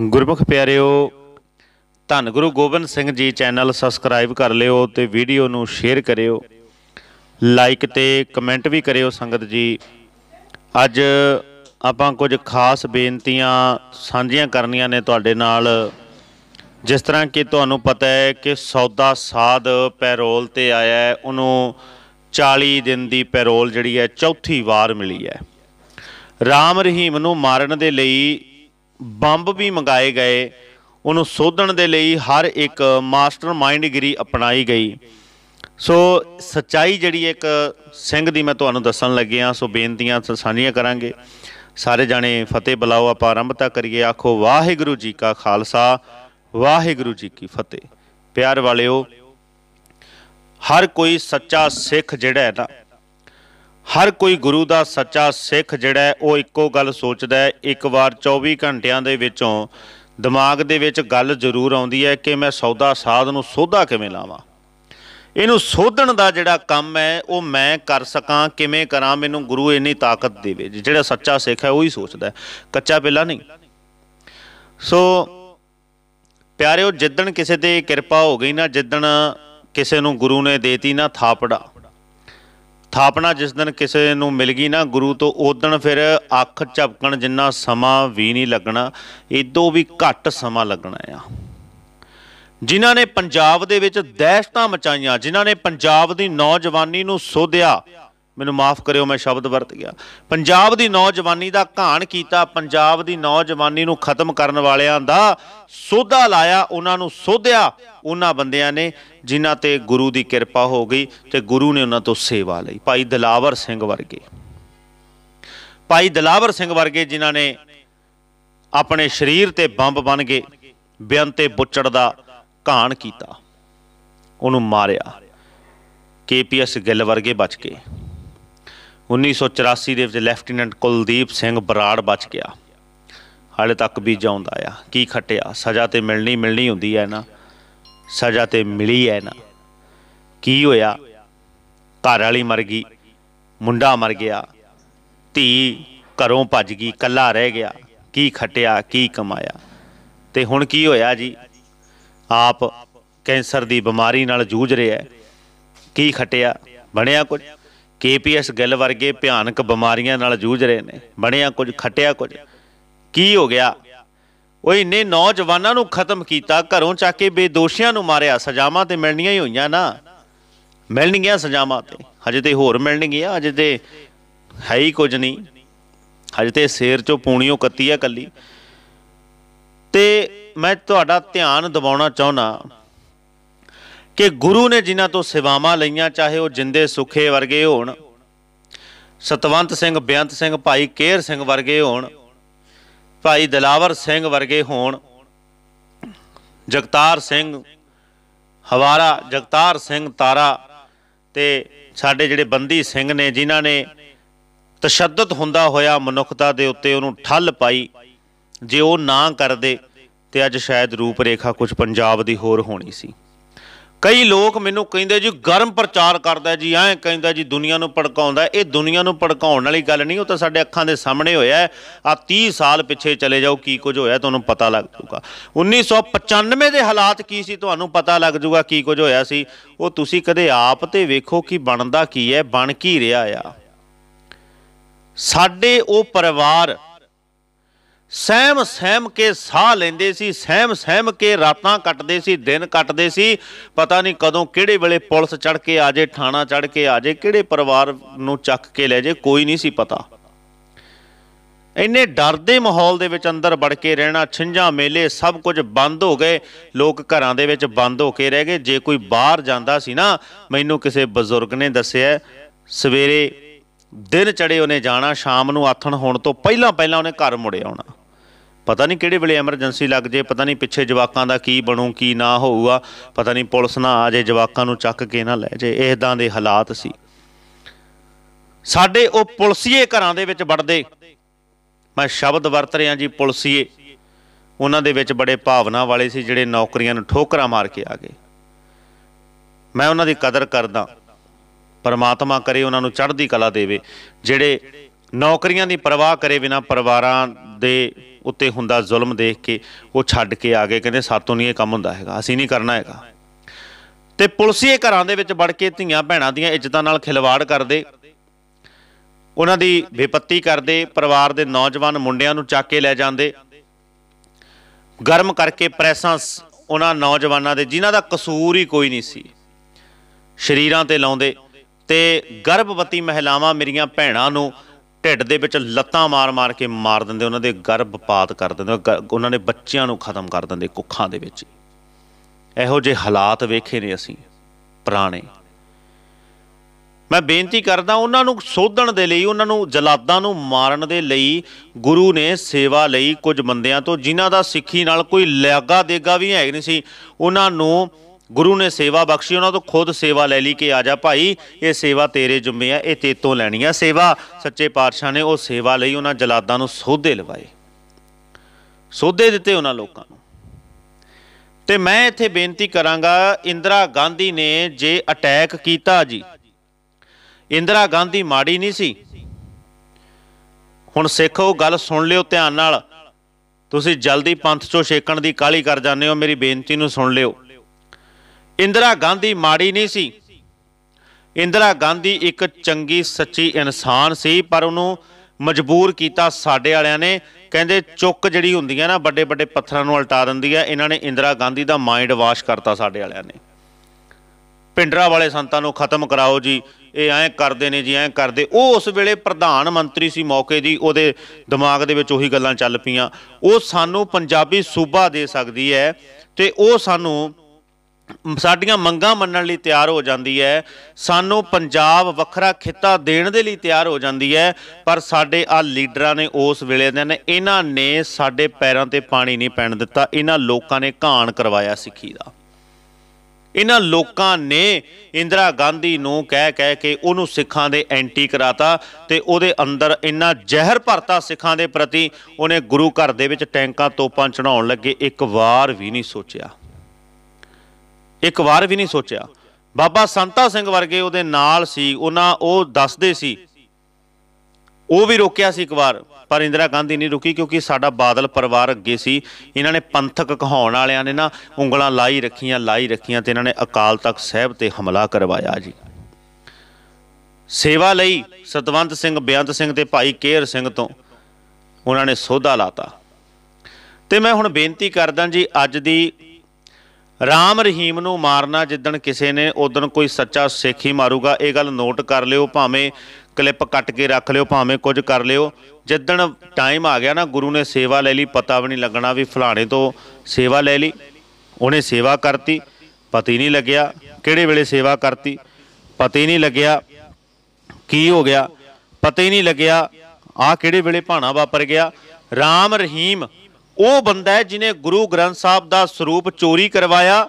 ਗੁਰਮੁਖ ਪਿਆਰਿਓ ਧੰਨ ਗੁਰੂ ਗੋਬਿੰਦ ਸਿੰਘ ਜੀ ਚੈਨਲ ਸਬਸਕ੍ਰਾਈਬ ਕਰ ਲਿਓ ਤੇ ਵੀਡੀਓ ਨੂੰ ਸ਼ੇਅਰ ਕਰਿਓ ਲਾਈਕ ਤੇ ਕਮੈਂਟ ਵੀ ਕਰਿਓ ਸੰਗਤ ਜੀ ਅੱਜ ਆਪਾਂ ਕੁਝ ਖਾਸ ਬੇਨਤੀਆਂ ਸਾਂਝੀਆਂ ਕਰਨੀਆਂ ਨੇ ਤੁਹਾਡੇ ਨਾਲ ਜਿਸ ਤਰ੍ਹਾਂ ਕਿ ਤੁਹਾਨੂੰ ਪਤਾ ਹੈ ਕਿ ਸੌਦਾ ਸਾਧ ਪੈਰੋਲ ਤੇ ਆਇਆ ਉਹਨੂੰ 40 ਦਿਨ ਦੀ ਪੈਰੋਲ ਜਿਹੜੀ ਹੈ ਚੌਥੀ ਵਾਰ ਮਿਲੀ ਹੈ ਰਾਮ ਰਹੀਮ ਨੂੰ ਮਾਰਨ ਦੇ ਲਈ ਬੰਬ ਵੀ ਮੰਗਾਏ ਗਏ ਉਹਨੂੰ ਸੋਧਣ ਦੇ ਲਈ ਹਰ ਇੱਕ ਮਾਸਟਰਮਾਈਂਡ ਗਰੀ ਅਪਣਾਈ ਗਈ ਸੋ ਸਚਾਈ ਜਿਹੜੀ ਇੱਕ ਸਿੰਘ ਦੀ ਮੈਂ ਤੁਹਾਨੂੰ ਦੱਸਣ ਲੱਗਿਆ ਸੋ ਬੇਨਤੀਆਂ ਸਸਾਨੀਆਂ ਕਰਾਂਗੇ ਸਾਰੇ ਜਾਣੇ ਫਤਿਹ ਬਲਾਓ ਆਪਾਂ ਆਰੰਭਤਾ ਕਰੀਏ ਆਖੋ ਵਾਹਿਗੁਰੂ ਜੀ ਕਾ ਖਾਲਸਾ ਵਾਹਿਗੁਰੂ ਜੀ ਕੀ ਫਤਿਹ ਪਿਆਰ ਵਾਲਿਓ ਹਰ ਕੋਈ ਸੱਚਾ ਸਿੱਖ ਜਿਹੜਾ ਹੈ ਨਾ ਹਰ ਕੋਈ ਗੁਰੂ ਦਾ ਸੱਚਾ ਸਿੱਖ ਜਿਹੜਾ ਉਹ ਇੱਕੋ ਗੱਲ ਸੋਚਦਾ ਹੈ ਇੱਕ ਵਾਰ 24 ਘੰਟਿਆਂ ਦੇ ਵਿੱਚੋਂ ਦਿਮਾਗ ਦੇ ਵਿੱਚ ਗੱਲ ਜ਼ਰੂਰ ਆਉਂਦੀ ਹੈ ਕਿ ਮੈਂ ਸੌਦਾ ਸਾਧ ਨੂੰ ਸੋਧਾ ਕਿਵੇਂ ਲਾਵਾਂ ਇਹਨੂੰ ਸੋਧਣ ਦਾ ਜਿਹੜਾ ਕੰਮ ਹੈ ਉਹ ਮੈਂ ਕਰ ਸਕਾਂ ਕਿਵੇਂ ਕਰਾਂ ਮੈਨੂੰ ਗੁਰੂ ਇੰਨੀ ਤਾਕਤ ਦੇਵੇ ਜਿਹੜਾ ਸੱਚਾ ਸਿੱਖ ਹੈ ਉਹ ਹੀ ਸੋਚਦਾ ਹੈ ਕੱਚਾ ਪਿੱਲਾ ਨਹੀਂ ਸੋ ਪਿਆਰਿਓ ਜਿੱਦਣ ਕਿਸੇ ਤੇ ਕਿਰਪਾ ਹੋ ਗਈ ਨਾ ਜਿੱਦਣ ਕਿਸੇ ਨੂੰ ਗੁਰੂ ਨੇ ਦੇਤੀ ਨਾ ਥਾਪੜਾ ਥਾਪਣਾ ਜਿਸ ਦਿਨ ਕਿਸੇ ਨੂੰ ਮਿਲ ਗਈ ਨਾ ਗੁਰੂ ਤੋਂ ਉਦੋਂ ਫਿਰ ਅੱਖ ਝਪਕਣ ਜਿੰਨਾ ਸਮਾਂ ਵੀ ਨਹੀਂ ਲੱਗਣਾ ਇਦੋਂ ਵੀ ਘੱਟ ਸਮਾਂ ਲੱਗਣਾ ਆ ਜਿਨ੍ਹਾਂ ਨੇ ਪੰਜਾਬ ਦੇ ਵਿੱਚ ਦਹਿਸ਼ਤਾਂ ਮਚਾਈਆਂ ਜਿਨ੍ਹਾਂ ਨੇ ਪੰਜਾਬ ਦੀ ਨੌਜਵਾਨੀ ਨੂੰ ਸੋਧਿਆ ਮੈਨੂੰ ਮਾਫ ਕਰਿਓ ਮੈਂ ਸ਼ਬਦ ਵਰਤ ਗਿਆ ਪੰਜਾਬ ਦੀ ਨੌਜਵਾਨੀ ਦਾ ਘਾਣ ਕੀਤਾ ਪੰਜਾਬ ਦੀ ਨੌਜਵਾਨੀ ਨੂੰ ਖਤਮ ਕਰਨ ਵਾਲਿਆਂ ਦਾ ਸੋਧਾ ਲਾਇਆ ਉਹਨਾਂ ਨੂੰ ਸੋਧਿਆ ਉਹਨਾਂ ਬੰਦਿਆਂ ਨੇ ਜਿਨ੍ਹਾਂ ਤੇ ਗੁਰੂ ਦੀ ਕਿਰਪਾ ਹੋ ਗਈ ਤੇ ਗੁਰੂ ਨੇ ਉਹਨਾਂ ਤੋਂ ਸੇਵਾ ਲਈ ਭਾਈ ਦਲਾਵਰ ਸਿੰਘ ਵਰਗੇ ਭਾਈ ਦਲਾਵਰ ਸਿੰਘ ਵਰਗੇ ਜਿਨ੍ਹਾਂ ਨੇ ਆਪਣੇ ਸਰੀਰ ਤੇ ਬੰਬ ਬਣ ਗਏ ਬੇਅੰਤ ਤੇ ਬੁੱਚੜ ਦਾ ਘਾਣ ਕੀਤਾ ਉਹਨੂੰ ਮਾਰਿਆ ਕੇਪੀਐਸ ਗਿੱਲ ਵਰਗੇ ਬਚ ਕੇ 1984 ਦੇ ਵਿੱਚ ਲੈਫਟੀਨੈਂਟ ਕੁਲਦੀਪ ਸਿੰਘ ਬਰਾੜ ਬਚ ਗਿਆ ਹਾਲੇ ਤੱਕ ਵੀ ਜਾਉਂਦਾ ਆ ਕੀ ਖਟਿਆ ਸਜ਼ਾ ਤੇ ਮਿਲਣੀ ਮਿਲਣੀ ਹੁੰਦੀ ਹੈ ਨਾ ਸਜ਼ਾ ਤੇ ਮਿਲੀ ਹੈ ਨਾ ਕੀ ਹੋਇਆ ਘਰ ਵਾਲੀ ਮਰ ਗਈ ਮੁੰਡਾ ਮਰ ਗਿਆ ਧੀ ਘਰੋਂ ਭੱਜ ਗਈ ਕੱਲਾ ਰਹਿ ਗਿਆ ਕੀ ਖਟਿਆ ਕੀ ਕਮਾਇਆ ਤੇ ਹੁਣ ਕੀ ਹੋਇਆ ਜੀ ਆਪ ਕੈਂਸਰ ਦੀ ਬਿਮਾਰੀ ਨਾਲ ਜੂਝ ਰਿਹਾ ਕੀ ਖਟਿਆ ਬਣਿਆ ਕੁਝ ਕੇਪੀਐਸ ਗਿੱਲ ਵਰਗੇ ਭਿਆਨਕ ਬਿਮਾਰੀਆਂ ਨਾਲ ਜੂਝ ਰਹੇ ਨੇ ਬਣਿਆ ਕੁਝ ਖਟਿਆ ਕੁਝ ਕੀ ਹੋ ਗਿਆ ਉਹ ਇੰਨੇ ਨੌਜਵਾਨਾਂ ਨੂੰ ਖਤਮ ਕੀਤਾ ਘਰੋਂ ਚੱਕ ਕੇ ਬੇਦੋਸ਼ੀਆਂ ਨੂੰ ਮਾਰਿਆ ਸਜ਼ਾਵਾਂ ਤੇ ਮਿਲਣੀਆਂ ਹੀ ਹੋਈਆਂ ਨਾ ਮਿਲਣਗੀਆਂ ਸਜ਼ਾਵਾਂ ਤੇ ਹਜੇ ਤੇ ਹੋਰ ਮਿਲਣਗੀਆਂ ਅਜੇ ਤੇ ਹੈ ਹੀ ਕੁਝ ਨਹੀਂ ਹਜੇ ਤੇ ਸੇਰ ਚੋਂ ਪੂਣੀਓ ਕੱਤੀ ਆ ਕੱਲੀ ਤੇ ਮੈਂ ਤੁਹਾਡਾ ਧਿਆਨ ਦਿਵਾਉਣਾ ਚਾਹੁੰਦਾ ਕਿ ਗੁਰੂ ਨੇ ਜਿਨ੍ਹਾਂ ਤੋਂ ਸੇਵਾਵਾਂ ਲਈਆਂ ਚਾਹੇ ਉਹ ਜਿੰਦੇ ਸੁਖੇ ਵਰਗੇ ਹੋਣ ਸਤਵੰਤ ਸਿੰਘ ਬਿਆੰਤ ਸਿੰਘ ਭਾਈ ਕੇਰ ਸਿੰਘ ਵਰਗੇ ਹੋਣ ਭਾਈ ਦਲਾਵਰ ਸਿੰਘ ਵਰਗੇ ਹੋਣ ਜਗਤਾਰ ਸਿੰਘ ਹਵਾਰਾ ਜਗਤਾਰ ਸਿੰਘ ਤਾਰਾ ਤੇ ਸਾਡੇ ਜਿਹੜੇ ਬੰਦੀ ਸਿੰਘ ਨੇ ਜਿਨ੍ਹਾਂ ਨੇ ਤਸ਼ੱਦਦ ਹੁੰਦਾ ਹੋਇਆ ਮਨੁੱਖਤਾ ਦੇ ਉੱਤੇ ਉਹਨੂੰ ਠੱਲ ਪਾਈ ਜੇ ਉਹ ਨਾ ਕਰਦੇ ਤੇ ਅੱਜ ਸ਼ਾਇਦ ਰੂਪ ਰੇਖਾ ਕੁਝ ਪੰਜਾਬ ਦੀ ਹੋਰ ਹੋਣੀ ਸੀ ਕਈ ਲੋਕ ਮੈਨੂੰ ਕਹਿੰਦੇ ਜੀ ਗਰਮ ਪ੍ਰਚਾਰ ਕਰਦਾ ਜੀ ਐਂ ਕਹਿੰਦਾ ਜੀ ਦੁਨੀਆ ਨੂੰ ਭੜਕਾਉਂਦਾ ਇਹ ਦੁਨੀਆ ਨੂੰ ਭੜਕਾਉਣ ਵਾਲੀ ਗੱਲ ਨਹੀਂ ਉਹ ਤਾਂ ਸਾਡੇ ਅੱਖਾਂ ਦੇ ਸਾਹਮਣੇ ਹੋਇਆ ਆ 30 ਸਾਲ ਪਿੱਛੇ ਚਲੇ ਜਾਓ ਕੀ ਕੁਝ ਹੋਇਆ ਤੁਹਾਨੂੰ ਪਤਾ ਲੱਗ ਜਾਊਗਾ 1995 ਦੇ ਹਾਲਾਤ ਕੀ ਸੀ ਤੁਹਾਨੂੰ ਪਤਾ ਲੱਗ ਜਾਊਗਾ ਕੀ ਕੁਝ ਹੋਇਆ ਸੀ ਉਹ ਤੁਸੀਂ ਕਦੇ ਆਪ ਤੇ ਵੇਖੋ ਕੀ ਬਣਦਾ ਕੀ ਹੈ ਬਣ ਕੀ ਰਿਹਾ ਆ ਸਾਡੇ ਉਹ ਪਰਿਵਾਰ ਸਹਿਮ ਸਹਿਮ ਕੇ ਸਾਹ ਲੈਂਦੇ ਸੀ ਸਹਿਮ ਸਹਿਮ ਕੇ ਰਾਤਾਂ ਕੱਟਦੇ ਸੀ ਦਿਨ ਕੱਟਦੇ ਸੀ ਪਤਾ ਨਹੀਂ ਕਦੋਂ ਕਿਹੜੇ ਵੇਲੇ ਪੁਲਿਸ ਚੜ ਕੇ ਆ ਜੇ ਥਾਣਾ ਚੜ ਕੇ ਆ ਜੇ ਕਿਹੜੇ ਪਰਿਵਾਰ ਨੂੰ ਚੱਕ ਕੇ ਲੈ ਜੇ ਕੋਈ ਨਹੀਂ ਸੀ ਪਤਾ ਇੰਨੇ ਡਰ ਦੇ ਮਾਹੌਲ ਦੇ ਵਿੱਚ ਅੰਦਰ ਵੜ ਕੇ ਰਹਿਣਾ ਛਿੰਝਾ ਮੇਲੇ ਸਭ ਕੁਝ ਬੰਦ ਹੋ ਗਏ ਲੋਕ ਘਰਾਂ ਦੇ ਵਿੱਚ ਬੰਦ ਹੋ ਕੇ ਰਹਿ ਗਏ ਜੇ ਕੋਈ ਬਾਹਰ ਜਾਂਦਾ ਸੀ ਨਾ ਮੈਨੂੰ ਕਿਸੇ ਬਜ਼ੁਰਗ ਨੇ ਦੱਸਿਆ ਸਵੇਰੇ ਦਿਨ ਚੜੇ ਉਹਨੇ ਜਾਣਾ ਸ਼ਾਮ ਨੂੰ ਆਥਣ ਹੋਣ ਤੋਂ ਪਹਿਲਾਂ ਪਹਿਲਾਂ ਉਹਨੇ ਘਰ ਮੁੜੇ ਆਉਣਾ ਪਤਾ ਨਹੀਂ ਕਿਹੜੇ ਵੇਲੇ ਐਮਰਜੈਂਸੀ ਲੱਗ ਜੇ ਪਤਾ ਨਹੀਂ ਪਿੱਛੇ ਜਵਾਕਾਂ ਦਾ ਕੀ ਬਣੂ ਕੀ ਨਾ ਹੋਊਗਾ ਪਤਾ ਨਹੀਂ ਪੁਲਿਸ ਨਾ ਆ ਜੇ ਜਵਾਕਾਂ ਨੂੰ ਚੱਕ ਕੇ ਨਾ ਲੈ ਜੇ ਇਹਦਾਂ ਦੇ ਹਾਲਾਤ ਸੀ ਸਾਡੇ ਉਹ ਪੁਲਸੀਏ ਘਰਾਂ ਦੇ ਵਿੱਚ ਵੜਦੇ ਮੈਂ ਸ਼ਬਦ ਵਰਤ ਰਿਹਾ ਜੀ ਪੁਲਸੀਏ ਉਹਨਾਂ ਦੇ ਵਿੱਚ ਬੜੇ ਭਾਵਨਾ ਵਾਲੇ ਸੀ ਜਿਹੜੇ ਨੌਕਰੀਆਂ ਨੂੰ ਠੋਕਰਾਂ ਮਾਰ ਕੇ ਆ ਗਏ ਮੈਂ ਉਹਨਾਂ ਦੀ ਕਦਰ ਕਰਦਾ ਪਰਮਾਤਮਾ ਕਰੇ ਉਹਨਾਂ ਨੂੰ ਚੜ੍ਹਦੀ ਕਲਾ ਦੇਵੇ ਜਿਹੜੇ ਨੌਕਰੀਆਂ ਦੀ ਪਰਵਾਹ ਕਰੇ ਬਿਨਾ ਪਰਿਵਾਰਾਂ ਦੇ ਉੱਤੇ ਹੁੰਦਾ ਜ਼ੁਲਮ ਦੇਖ ਕੇ ਉਹ ਛੱਡ ਕੇ ਆ ਗਏ ਕਹਿੰਦੇ ਸਾਤੋਂ ਨਹੀਂ ਇਹ ਕੰਮ ਹੁੰਦਾ ਹੈਗਾ ਅਸੀਂ ਨਹੀਂ ਕਰਨਾ ਹੈਗਾ ਤੇ ਪੁਲਸੀਏ ਘਰਾਂ ਦੇ ਵਿੱਚ ਵੜ ਕੇ ਧੀਆਂ ਭੈਣਾਂ ਦੀਆਂ ਇੱਜ਼ਤਾਂ ਨਾਲ ਖਿਲਵਾੜ ਕਰਦੇ ਉਹਨਾਂ ਦੀ ਬੇਪੱਤੀ ਕਰਦੇ ਪਰਿਵਾਰ ਦੇ ਨੌਜਵਾਨ ਮੁੰਡਿਆਂ ਨੂੰ ਚੱਕ ਕੇ ਲੈ ਜਾਂਦੇ ਗਰਮ ਕਰਕੇ ਪ੍ਰੈਸਾਂ ਉਹਨਾਂ ਨੌਜਵਾਨਾਂ ਦੇ ਜਿਨ੍ਹਾਂ ਦਾ ਕਸੂਰ ਹੀ ਕੋਈ ਨਹੀਂ ਸੀ ਸ਼ਰੀਰਾਂ ਤੇ ਲਾਉਂਦੇ ਤੇ ਗਰਭਵਤੀ ਮਹਿਲਾਵਾਂ ਮੇਰੀਆਂ ਭੈਣਾਂ ਨੂੰ ਢਿੱਡ ਦੇ ਵਿੱਚ ਲੱਤਾਂ ਮਾਰ-ਮਾਰ ਕੇ ਮਾਰ ਦਿੰਦੇ ਉਹਨਾਂ ਦੇ ਗਰਭਪਾਤ ਕਰ ਦਿੰਦੇ ਉਹਨਾਂ ਨੇ ਬੱਚਿਆਂ ਨੂੰ ਖਤਮ ਕਰ ਦਿੰਦੇ ਕੁੱਖਾਂ ਦੇ ਵਿੱਚ ਇਹੋ ਜਿਹੇ ਹਾਲਾਤ ਵੇਖੇ ਨੇ ਅਸੀਂ ਪੁਰਾਣੇ ਮੈਂ ਬੇਨਤੀ ਕਰਦਾ ਉਹਨਾਂ ਨੂੰ ਸੋਧਣ ਦੇ ਲਈ ਉਹਨਾਂ ਨੂੰ ਜਲਾਦਾਂ ਨੂੰ ਮਾਰਨ ਦੇ ਲਈ ਗੁਰੂ ਨੇ ਸੇਵਾ ਲਈ ਕੁਝ ਬੰਦਿਆਂ ਤੋਂ ਜਿਨ੍ਹਾਂ ਦਾ ਸਿੱਖੀ ਨਾਲ ਕੋਈ ਲਿਆਗਾ ਦੇਗਾ ਵੀ ਹੈ ਨਹੀਂ ਸੀ ਉਹਨਾਂ ਨੂੰ ਗੁਰੂ ਨੇ ਸੇਵਾ ਬਖਸ਼ੀ ਉਹਨਾਂ ਤੋਂ ਖੁਦ ਸੇਵਾ ਲੈ ਲਈ ਕਿ ਆ ਜਾ ਭਾਈ ਇਹ ਸੇਵਾ ਤੇਰੇ ਜੁੰਮੇ ਆ ਇਹ ਤੇਤੋਂ ਲੈਣੀ ਆ ਸੇਵਾ ਸੱਚੇ ਪਾਤਸ਼ਾਹ ਨੇ ਉਹ ਸੇਵਾ ਲਈ ਉਹਨਾਂ ਜਲਾਦਾਂ ਨੂੰ ਸੋਧੇ ਲਵਾਏ ਸੋਧੇ ਦਿੱਤੇ ਉਹਨਾਂ ਲੋਕਾਂ ਨੂੰ ਤੇ ਮੈਂ ਇੱਥੇ ਬੇਨਤੀ ਕਰਾਂਗਾ ਇੰਦਰਾ ਗਾਂਧੀ ਨੇ ਜੇ ਅਟੈਕ ਕੀਤਾ ਜੀ ਇੰਦਰਾ ਗਾਂਧੀ ਮਾੜੀ ਨਹੀਂ ਸੀ ਹੁਣ ਸਿੱਖ ਉਹ ਗੱਲ ਸੁਣ ਲਿਓ ਧਿਆਨ ਨਾਲ ਤੁਸੀਂ ਜਲਦੀ ਪੰਥ ਚੋਂ ਛੇਕਣ ਦੀ ਕਾਲੀ ਕਰ ਜਾਂਦੇ ਹੋ ਮੇਰੀ ਬੇਨਤੀ ਨੂੰ ਸੁਣ ਲਿਓ ਇੰਦਰਾ ਗਾਂਧੀ ਮਾੜੀ ਨਹੀਂ ਸੀ ਇੰਦਰਾ ਗਾਂਧੀ ਇੱਕ ਚੰਗੀ ਸੱਚੀ ਇਨਸਾਨ ਸੀ ਪਰ ਉਹਨੂੰ ਮਜਬੂਰ ਕੀਤਾ ਸਾਡੇ ਵਾਲਿਆਂ ਨੇ ਕਹਿੰਦੇ ਚੁੱਕ ਜਿਹੜੀ ਹੁੰਦੀਆਂ ਨਾ ਵੱਡੇ ਵੱਡੇ ਪੱਥਰਾਂ ਨੂੰ ਉਲਟਾ ਦਿੰਦੀ ਆ ਇਹਨਾਂ ਨੇ ਇੰਦਰਾ ਗਾਂਧੀ ਦਾ ਮਾਈਂਡ ਵਾਸ਼ ਕਰਤਾ ਸਾਡੇ ਵਾਲਿਆਂ ਨੇ ਪਿੰਡਰਾ ਵਾਲੇ ਸੰਤਾਂ ਨੂੰ ਖਤਮ ਕਰਾਓ ਜੀ ਇਹ ਐਂ ਕਰਦੇ ਨੇ ਜੀ ਐਂ ਕਰਦੇ ਉਹ ਉਸ ਵੇਲੇ ਪ੍ਰਧਾਨ ਮੰਤਰੀ ਸੀ ਮੌਕੇ ਦੀ ਉਹਦੇ ਦਿਮਾਗ ਦੇ ਵਿੱਚ ਉਹੀ ਗੱਲਾਂ ਚੱਲ ਪਈਆਂ ਉਹ ਸਾਨੂੰ ਪੰਜਾਬੀ ਸੂਬਾ ਦੇ ਸਕਦੀ ਹੈ ਤੇ ਉਹ ਸਾਨੂੰ ਸਾਡੀਆਂ ਮੰਗਾਂ ਮੰਨਣ ਲਈ ਤਿਆਰ ਹੋ ਜਾਂਦੀ ਹੈ ਸਾਨੂੰ ਪੰਜਾਬ ਵੱਖਰਾ ਖਿੱਤਾ ਦੇਣ ਦੇ ਲਈ ਤਿਆਰ ਹੋ ਜਾਂਦੀ ਹੈ ਪਰ ਸਾਡੇ ਆ ਲੀਡਰਾਂ ਨੇ ਉਸ ਵੇਲੇ ਦੇ ਨੇ ਇਹਨਾਂ ਨੇ ਸਾਡੇ ਪੈਰਾਂ ਤੇ ਪਾਣੀ ਨਹੀਂ ਪੈਣ ਦਿੱਤਾ ਇਹਨਾਂ ਲੋਕਾਂ ਨੇ ਘਾਣ ਕਰਵਾਇਆ ਸਿੱਖੀ ਦਾ ਇਹਨਾਂ ਲੋਕਾਂ ਨੇ ਇੰਦਰਾ ਗਾਂਧੀ ਨੂੰ ਕਹਿ ਕਹਿ ਕੇ ਉਹਨੂੰ ਸਿੱਖਾਂ ਦੇ ਐਂਟੀ ਕਰਾਤਾ ਤੇ ਉਹਦੇ ਅੰਦਰ ਇੰਨਾ ਜ਼ਹਿਰ ਭਰਤਾ ਸਿੱਖਾਂ ਦੇ ਪ੍ਰਤੀ ਉਹਨੇ ਗੁਰੂ ਘਰ ਦੇ ਵਿੱਚ ਟੈਂਕਾਂ ਤੋਪਾਂ ਚੜਾਉਣ ਲੱਗੇ ਇੱਕ ਵਾਰ ਵੀ ਨਹੀਂ ਸੋਚਿਆ ਇੱਕ ਵਾਰ ਵੀ ਨਹੀਂ ਸੋਚਿਆ ਬਾਬਾ ਸੰਤਾ ਸਿੰਘ ਵਰਗੇ ਉਹਦੇ ਨਾਲ ਸੀ ਉਹਨਾਂ ਉਹ ਦੱਸਦੇ ਸੀ ਉਹ ਵੀ ਰੋਕਿਆ ਸੀ ਇੱਕ ਵਾਰ ਪਰ ਇੰਦਰਾ ਗਾਂਧੀ ਨਹੀਂ ਰੁਕੀ ਕਿਉਂਕਿ ਸਾਡਾ ਬਾਦਲ ਪਰਿਵਾਰ ਅੱਗੇ ਸੀ ਇਹਨਾਂ ਨੇ ਪੰਥਕ ਕਹਾਉਣ ਵਾਲਿਆਂ ਨੇ ਨਾ ਉਂਗਲਾਂ ਲਾਈ ਰੱਖੀਆਂ ਲਾਈ ਰੱਖੀਆਂ ਤੇ ਇਹਨਾਂ ਨੇ ਅਕਾਲ ਤਖਤ ਸਾਹਿਬ ਤੇ ਹਮਲਾ ਕਰਵਾਇਆ ਜੀ ਸੇਵਾ ਲਈ ਸਤਵੰਤ ਸਿੰਘ ਬਿਆੰਤ ਸਿੰਘ ਤੇ ਭਾਈ ਕੇਰ ਸਿੰਘ ਤੋਂ ਉਹਨਾਂ ਨੇ ਸੋਧਾ ਲਾਤਾ ਤੇ ਮੈਂ ਹੁਣ ਬੇਨਤੀ ਕਰਦਾ ਜੀ ਅੱਜ ਦੀ ਰਾਮ ਰਹੀਮ ਨੂੰ ਮਾਰਨਾ ਜਿੱਦਣ ਕਿਸੇ ਨੇ ਉਦੋਂ ਕੋਈ ਸੱਚਾ ਸਿੱਖ ਹੀ ਮਾਰੂਗਾ ਇਹ ਗੱਲ ਨੋਟ ਕਰ ਲਿਓ ਭਾਵੇਂ ਕਲਿੱਪ ਕੱਟ ਕੇ ਰੱਖ ਲਿਓ ਭਾਵੇਂ ਕੁਝ ਕਰ ਲਿਓ ਜਿੱਦਣ ਟਾਈਮ ਆ ਗਿਆ ਨਾ ਗੁਰੂ ਨੇ ਸੇਵਾ ਲੈ ਲਈ ਪਤਾ ਵੀ ਨਹੀਂ ਲੱਗਣਾ ਵੀ ਫਲਾਣੇ ਤੋਂ ਸੇਵਾ ਲੈ ਲਈ ਉਹਨੇ ਸੇਵਾ ਕਰਤੀ ਪਤੀ ਨਹੀਂ ਲੱਗਿਆ ਕਿਹੜੇ ਵੇਲੇ ਸੇਵਾ ਕਰਤੀ ਪਤੀ ਨਹੀਂ ਲੱਗਿਆ ਕੀ ਹੋ ਗਿਆ ਪਤਾ ਹੀ ਨਹੀਂ ਲੱਗਿਆ ਆ ਕਿਹੜੇ ਵੇਲੇ ਭਾਣਾ ਵਾਪਰ ਗਿਆ ਰਾਮ ਰਹੀਮ ਉਹ ਬੰਦਾ ਹੈ ਜਿਨੇ ਗੁਰੂ ਗ੍ਰੰਥ ਸਾਹਿਬ ਦਾ ਸਰੂਪ ਚੋਰੀ ਕਰਵਾਇਆ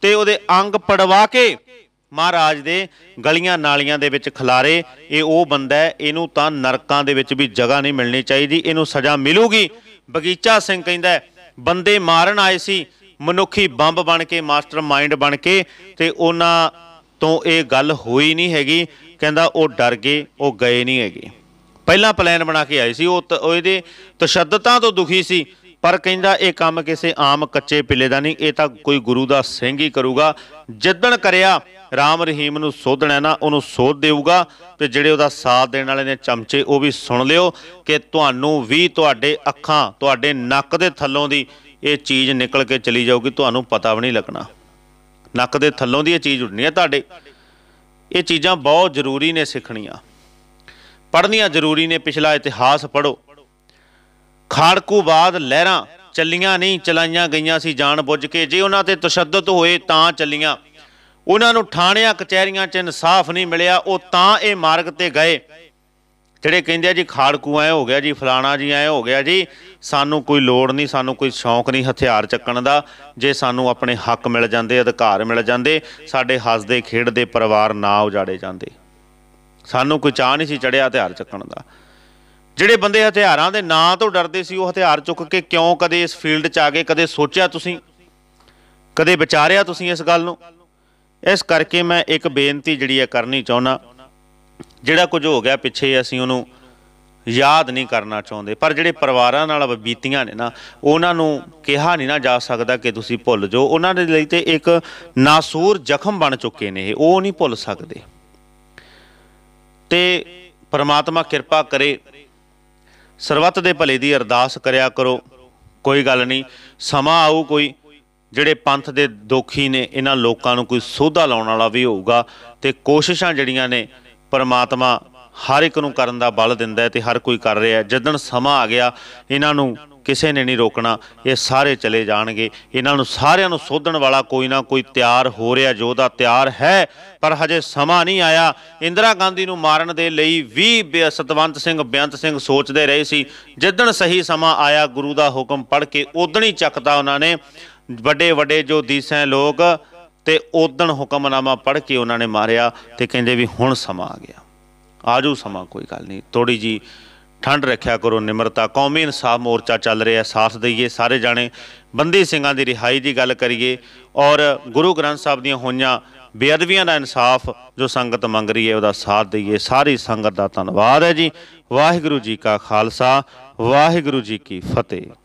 ਤੇ ਉਹਦੇ ਅੰਗ ਪੜਵਾ ਕੇ ਮਹਾਰਾਜ ਦੇ ਗਲੀਆਂ ਨਾਲੀਆਂ ਦੇ ਵਿੱਚ ਖਲਾਰੇ ਇਹ ਉਹ ਬੰਦਾ ਹੈ ਇਹਨੂੰ ਤਾਂ ਨਰਕਾਂ ਦੇ ਵਿੱਚ ਵੀ ਜਗ੍ਹਾ ਨਹੀਂ ਮਿਲਣੀ ਚਾਹੀਦੀ ਇਹਨੂੰ ਸਜ਼ਾ ਮਿਲੂਗੀ ਬਗੀਚਾ ਸਿੰਘ ਕਹਿੰਦਾ ਬੰਦੇ ਮਾਰਨ ਆਏ ਸੀ ਮਨੁੱਖੀ ਬੰਬ ਬਣ ਕੇ ਮਾਸਟਰ ਮਾਈਂਡ ਬਣ ਕੇ ਤੇ ਉਹਨਾਂ ਤੋਂ ਇਹ ਗੱਲ ਹੋਈ ਨਹੀਂ ਹੈਗੀ ਕਹਿੰਦਾ ਉਹ ਡਰ ਗਏ ਉਹ ਗਏ ਨਹੀਂ ਹੈਗੇ ਪਹਿਲਾਂ ਪਲਾਨ ਬਣਾ ਕੇ ਆਏ ਸੀ ਉਹ ਇਹਦੇ ਤਸ਼ੱਦਦਾਂ ਤੋਂ ਦੁਖੀ ਸੀ ਪਰ ਕਹਿੰਦਾ ਇਹ ਕੰਮ ਕਿਸੇ ਆਮ ਕੱਚੇ ਪਿੱਲੇ ਦਾ ਨਹੀਂ ਇਹ ਤਾਂ ਕੋਈ ਗੁਰੂ ਦਾ ਸਿੰਘ ਹੀ ਕਰੂਗਾ ਜਿੱਦਣ ਕਰਿਆ ਰਾਮ ਰਹੀਮ ਨੂੰ ਸੋਧਣਾ ਨਾ ਉਹਨੂੰ ਸੋਧ ਦੇਊਗਾ ਤੇ ਜਿਹੜੇ ਉਹਦਾ ਸਾਥ ਦੇਣ ਵਾਲੇ ਨੇ ਚਮਚੇ ਉਹ ਵੀ ਸੁਣ ਲਿਓ ਕਿ ਤੁਹਾਨੂੰ ਵੀ ਤੁਹਾਡੇ ਅੱਖਾਂ ਤੁਹਾਡੇ ਨੱਕ ਦੇ ਥੱਲੋਂ ਦੀ ਇਹ ਚੀਜ਼ ਨਿਕਲ ਕੇ ਚਲੀ ਜਾਊਗੀ ਤੁਹਾਨੂੰ ਪਤਾ ਵੀ ਨਹੀਂ ਲੱਗਣਾ ਨੱਕ ਦੇ ਥੱਲੋਂ ਦੀ ਇਹ ਚੀਜ਼ ਉੱਡਣੀ ਹੈ ਤੁਹਾਡੇ ਇਹ ਚੀਜ਼ਾਂ ਬਹੁਤ ਜ਼ਰੂਰੀ ਨੇ ਸਿੱਖਣੀਆਂ ਪੜ੍ਹਨੀਆਂ ਜ਼ਰੂਰੀ ਨੇ ਪਿਛਲਾ ਇਤਿਹਾਸ ਪੜੋ ਖਾੜਕੂ ਬਾਦ ਲਹਿਰਾਂ ਚੱਲੀਆਂ ਨਹੀਂ ਚਲਾਈਆਂ ਗਈਆਂ ਸੀ ਜਾਣ ਬੁੱਝ ਕੇ ਜੇ ਉਹਨਾਂ ਤੇ ਤਸ਼ੱਦਦ ਹੋਏ ਤਾਂ ਚੱਲੀਆਂ ਉਹਨਾਂ ਨੂੰ ਥਾਣਿਆਂ ਕਚਹਿਰੀਆਂ 'ਚ ਇਨਸਾਫ ਨਹੀਂ ਮਿਲਿਆ ਉਹ ਤਾਂ ਇਹ ਮਾਰਗ ਤੇ ਗਏ ਜਿਹੜੇ ਕਹਿੰਦੇ ਆ ਜੀ ਖਾੜਕੂ ਐ ਹੋ ਗਿਆ ਜੀ ਫਲਾਣਾ ਜੀ ਐ ਹੋ ਗਿਆ ਜੀ ਸਾਨੂੰ ਕੋਈ ਲੋੜ ਨਹੀਂ ਸਾਨੂੰ ਕੋਈ ਸ਼ੌਂਕ ਨਹੀਂ ਹਥਿਆਰ ਚੱਕਣ ਦਾ ਜੇ ਸਾਨੂੰ ਆਪਣੇ ਹੱਕ ਮਿਲ ਜਾਂਦੇ ਅਧਿਕਾਰ ਮਿਲ ਜਾਂਦੇ ਸਾਡੇ ਹੱਸਦੇ ਖੇਡਦੇ ਪਰਿਵਾਰ ਨਾ ਉਜਾੜੇ ਜਾਂਦੇ ਸਾਨੂੰ ਕੋਈ ਚਾਹ ਨਹੀਂ ਸੀ ਚੜਿਆ ਹਥਿਆਰ ਚੱਕਣ ਦਾ ਜਿਹੜੇ ਬੰਦੇ ਹਥਿਆਰਾਂ ਦੇ ਨਾਂ ਤੋਂ ਡਰਦੇ ਸੀ ਉਹ ਹਥਿਆਰ ਚੁੱਕ ਕੇ ਕਿਉਂ ਕਦੇ ਇਸ ਫੀਲਡ 'ਚ ਆ ਗਏ ਕਦੇ ਸੋਚਿਆ ਤੁਸੀਂ ਕਦੇ ਵਿਚਾਰਿਆ ਤੁਸੀਂ ਇਸ ਗੱਲ ਨੂੰ ਇਸ ਕਰਕੇ ਮੈਂ ਇੱਕ ਬੇਨਤੀ ਜਿਹੜੀ ਹੈ ਕਰਨੀ ਚਾਹੁੰਦਾ ਜਿਹੜਾ ਕੁਝ ਹੋ ਗਿਆ ਪਿੱਛੇ ਅਸੀਂ ਉਹਨੂੰ ਯਾਦ ਨਹੀਂ ਕਰਨਾ ਚਾਹੁੰਦੇ ਪਰ ਜਿਹੜੇ ਪਰਿਵਾਰਾਂ ਨਾਲ ਬੀਤੀਆਂ ਨੇ ਨਾ ਉਹਨਾਂ ਨੂੰ ਕਿਹਾ ਨਹੀਂ ਨਾ ਜਾ ਸਕਦਾ ਕਿ ਤੁਸੀਂ ਭੁੱਲ ਜਾਓ ਉਹਨਾਂ ਦੇ ਲਈ ਤੇ ਇੱਕ ਨਾਸੂਰ ਜ਼ਖਮ ਬਣ ਚੁੱਕੇ ਨੇ ਇਹ ਉਹ ਨਹੀਂ ਭੁੱਲ ਸਕਦੇ ਤੇ ਪਰਮਾਤਮਾ ਕਿਰਪਾ ਕਰੇ ਸਰਬੱਤ ਦੇ ਭਲੇ ਦੀ ਅਰਦਾਸ ਕਰਿਆ ਕਰੋ ਕੋਈ ਗੱਲ ਨਹੀਂ ਸਮਾਂ ਆਊ ਕੋਈ ਜਿਹੜੇ ਪੰਥ ਦੇ ਦੋਖੀ ਨੇ ਇਹਨਾਂ ਲੋਕਾਂ ਨੂੰ ਕੋਈ ਸੋਧਾ ਲਾਉਣ ਵਾਲਾ ਵੀ ਹੋਊਗਾ ਤੇ ਕੋਸ਼ਿਸ਼ਾਂ ਜਿਹੜੀਆਂ ਨੇ ਪਰਮਾਤਮਾ ਹਰ ਇੱਕ ਨੂੰ ਕਰਨ ਦਾ ਬਲ ਦਿੰਦਾ ਤੇ ਹਰ ਕੋਈ ਕਰ ਰਿਹਾ ਜਦੋਂ ਸਮਾਂ ਆ ਗਿਆ ਇਹਨਾਂ ਨੂੰ ਕਿਸੇ ਨੇ ਨਹੀਂ ਰੋਕਣਾ ਇਹ ਸਾਰੇ ਚਲੇ ਜਾਣਗੇ ਇਹਨਾਂ ਨੂੰ ਸਾਰਿਆਂ ਨੂੰ ਸੋਧਣ ਵਾਲਾ ਕੋਈ ਨਾ ਕੋਈ ਤਿਆਰ ਹੋ ਰਿਹਾ ਯੋਧਾ ਤਿਆਰ ਹੈ ਪਰ ਹਜੇ ਸਮਾਂ ਨਹੀਂ ਆਇਆ ਇੰਦਰਾ ਗਾਂਧੀ ਨੂੰ ਮਾਰਨ ਦੇ ਲਈ ਵੀ ਸਤਵੰਤ ਸਿੰਘ ਬਿਆੰਤ ਸਿੰਘ ਸੋਚਦੇ ਰਹੇ ਸੀ ਜਿੱਦਣ ਸਹੀ ਸਮਾਂ ਆਇਆ ਗੁਰੂ ਦਾ ਹੁਕਮ ਪੜ੍ਹ ਕੇ ਉਦਣ ਹੀ ਚੱਕਦਾ ਉਹਨਾਂ ਨੇ ਵੱਡੇ ਵੱਡੇ ਜੋ ਦੀਸੈਂ ਲੋਕ ਤੇ ਉਦਣ ਹੁਕਮਨਾਮਾ ਪੜ੍ਹ ਕੇ ਉਹਨਾਂ ਨੇ ਮਾਰਿਆ ਤੇ ਕਹਿੰਦੇ ਵੀ ਹੁਣ ਸਮਾਂ ਆ ਗਿਆ ਆਜੂ ਸਮਾਂ ਕੋਈ ਗੱਲ ਨਹੀਂ ਥੋੜੀ ਜੀ ਠੰਡ ਰੱਖਿਆ ਕਰੋ ਨਿਮਰਤਾ ਕੌਮੀ ਇਨਸਾਫ ਮੋਰਚਾ ਚੱਲ ਰਿਹਾ ਸਾਥ ਦਈਏ ਸਾਰੇ ਜਾਣੇ ਬੰਦੀ ਸਿੰਘਾਂ ਦੀ ਰਿਹਾਈ ਦੀ ਗੱਲ ਕਰੀਏ ਔਰ ਗੁਰੂ ਗ੍ਰੰਥ ਸਾਹਿਬ ਦੀਆਂ ਹੋਈਆਂ ਬੇਅਦਬੀਆਂ ਦਾ ਇਨਸਾਫ ਜੋ ਸੰਗਤ ਮੰਗ ਰਹੀ ਹੈ ਉਹਦਾ ਸਾਥ ਦਈਏ ਸਾਰੀ ਸੰਗਤ ਦਾ ਧੰਨਵਾਦ ਹੈ ਜੀ ਵਾਹਿਗੁਰੂ ਜੀ ਕਾ ਖਾਲਸਾ ਵਾਹਿਗੁਰੂ ਜੀ ਕੀ ਫਤਿਹ